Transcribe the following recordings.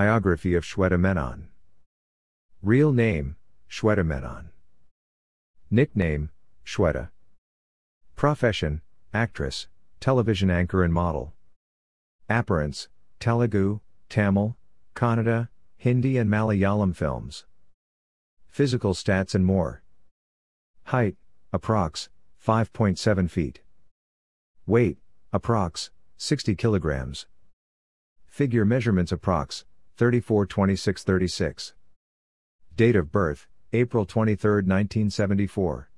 Biography of Shweta Menon. Real name, Shweta Menon. Nickname, Shweta. Profession, actress, television anchor and model. Appearance, Telugu, Tamil, Kannada, Hindi and Malayalam films. Physical stats and more. Height, approx. 5.7 feet. Weight, approx. 60 kilograms. Figure measurements approx. 34 26 36. Date of birth, April 23, 1974.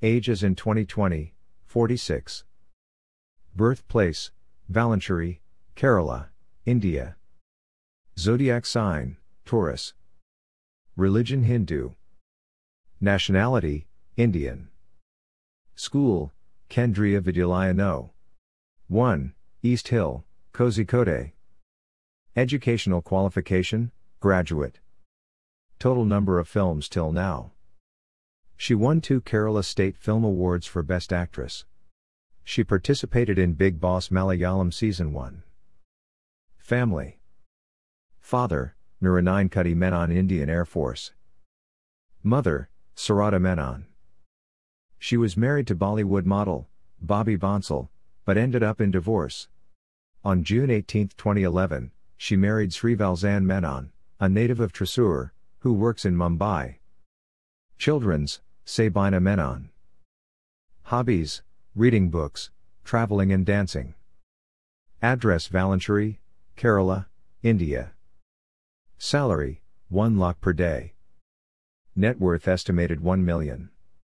Age as in 2020, 46. Birthplace, Valanchery, Kerala, India. Zodiac sign, Taurus. Religion Hindu. Nationality, Indian. School, Kendriya Vidyalaya No. 1, East Hill, Kozhikode, Educational qualification, graduate. Total number of films till now. She won two Kerala State Film Awards for Best Actress. She participated in Big Boss Malayalam Season 1. Family. Father, Niranayankudi Menon Indian Air Force. Mother, Sarada Menon. She was married to Bollywood model, Bobby Bansal, but ended up in divorce. On June 18, 2011, she married Valzan Menon, a native of Trissur, who works in Mumbai. Children's, Sabina Menon. Hobbies, reading books, traveling and dancing. Address Valanchery, Kerala, India. Salary, 1 lakh per day. Net worth estimated 1 million.